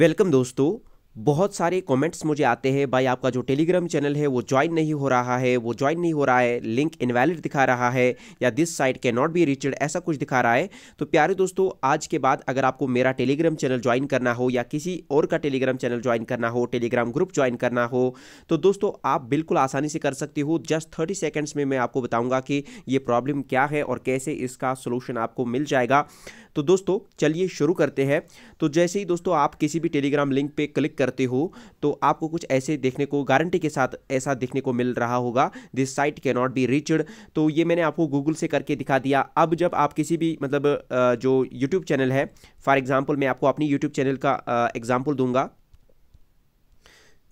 welcome दोस्तों बहुत सारे कमेंट्स मुझे आते हैं भाई आपका जो टेलीग्राम चैनल है वो ज्वाइन नहीं हो रहा है वो ज्वाइन नहीं हो रहा है लिंक इनवैलिड दिखा रहा है या this site can not be reached ऐसा कुछ दिखा रहा है तो प्यारे दोस्तों आज के बाद अगर आपको मेरा टेलीग्राम चैनल ज्वाइन करना हो या किसी और का टेलीग्राम चैनल ज्वाइन करना हो टेलीग्राम ग्रुप ज्वाइन करना हो तो दोस्तों आप बिल्कुल आसानी से कर सकते हो जस्ट थर्टी सेकेंड्स में मैं आपको बताऊँगा कि ये प्रॉब्लम क्या है और कैसे इसका सोल्यूशन आपको मिल जाएगा तो दोस्तों चलिए शुरू करते हैं तो जैसे ही दोस्तों आप किसी भी टेलीग्राम लिंक पे क्लिक करते हो तो आपको कुछ ऐसे देखने को गारंटी के साथ ऐसा देखने को मिल रहा होगा this site can not be reached तो ये मैंने आपको गूगल से करके दिखा दिया अब जब आप किसी भी मतलब जो यूट्यूब चैनल है फॉर एग्ज़ाम्पल मैं आपको अपनी यूट्यूब चैनल का एग्ज़ाम्पल दूंगा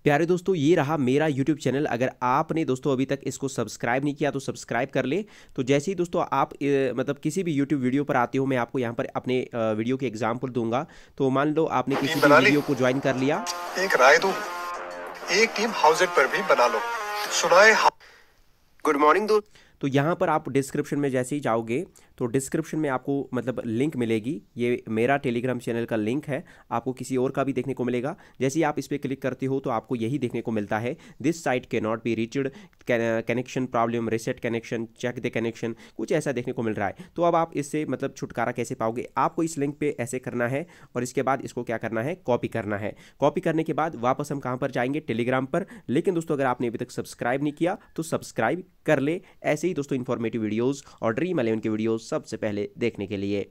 प्यारे दोस्तों ये रहा मेरा YouTube चैनल अगर आपने दोस्तों अभी तक इसको सब्सक्राइब नहीं किया तो सब्सक्राइब कर ले तो जैसे ही दोस्तों आप ए, मतलब किसी भी YouTube वीडियो पर आते हो मैं आपको यहाँ पर अपने वीडियो के एग्जाम्पल दूंगा तो मान लो आपने किसी भी वीडियो को ज्वाइन कर लिया एक राय दो एक टीम हाउसेट पर भी बना लो सुनाए गुड मॉर्निंग दोस्त तो यहाँ पर आप डिस्क्रिप्शन में जैसे ही जाओगे तो डिस्क्रिप्शन में आपको मतलब लिंक मिलेगी ये मेरा टेलीग्राम चैनल का लिंक है आपको किसी और का भी देखने को मिलेगा जैसे ही आप इस पर क्लिक करते हो तो आपको यही देखने को मिलता है this site can not be reached connection problem reset connection check the connection कुछ ऐसा देखने को मिल रहा है तो अब आप इससे मतलब छुटकारा कैसे पाओगे आपको इस लिंक पर ऐसे करना है और इसके बाद इसको क्या करना है कॉपी करना है कॉपी करने के बाद वापस हम कहाँ पर जाएंगे टेलीग्राम पर लेकिन दोस्तों अगर आपने अभी तक सब्सक्राइब नहीं किया तो सब्सक्राइब कर ले ऐसे ऐसे ही दोस्तों इन्फॉर्मेटिव वीडियोज़ और ड्रीम अलेवन के वीडियोज़ सबसे पहले देखने के लिए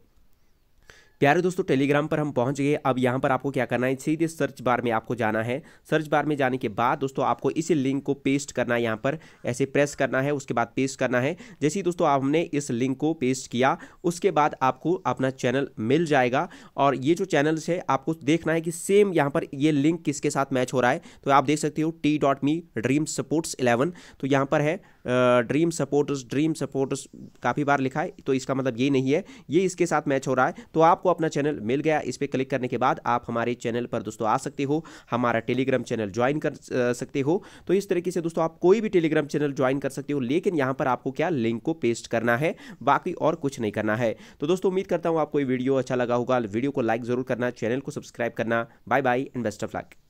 प्यारे दोस्तों टेलीग्राम पर हम पहुंच गए अब यहाँ पर आपको क्या करना है सीधे सर्च बार में आपको जाना है सर्च बार में जाने के बाद दोस्तों आपको इस लिंक को पेस्ट करना है यहाँ पर ऐसे प्रेस करना है उसके बाद पेस्ट करना है जैसे ही दोस्तों हमने इस लिंक को पेस्ट किया उसके बाद आपको अपना चैनल मिल जाएगा और ये जो चैनल्स है आपको देखना है कि सेम यहाँ पर ये लिंक किसके साथ मैच हो रहा है तो आप देख सकते हो T dot me Dream Sports eleven तो यहाँ पर है ड्रीम सपोर्टर्स ड्रीम सपोर्टर्स काफ़ी बार लिखा है तो इसका मतलब ये नहीं है ये इसके साथ मैच हो रहा है तो आपको अपना चैनल मिल गया इस पर क्लिक करने के बाद आप हमारे चैनल पर दोस्तों आ सकते हो हमारा टेलीग्राम चैनल ज्वाइन कर सकते हो तो इस तरीके से दोस्तों आप कोई भी टेलीग्राम चैनल ज्वाइन कर सकते हो लेकिन यहाँ पर आपको क्या लिंक को पेस्ट करना है बाकी और कुछ नहीं करना है तो दोस्तों उम्मीद करता हूँ आपको ये वीडियो अच्छा लगा होगा वीडियो को लाइक जरूर करना चैनल को सब्सक्राइब करना bye bye and best of luck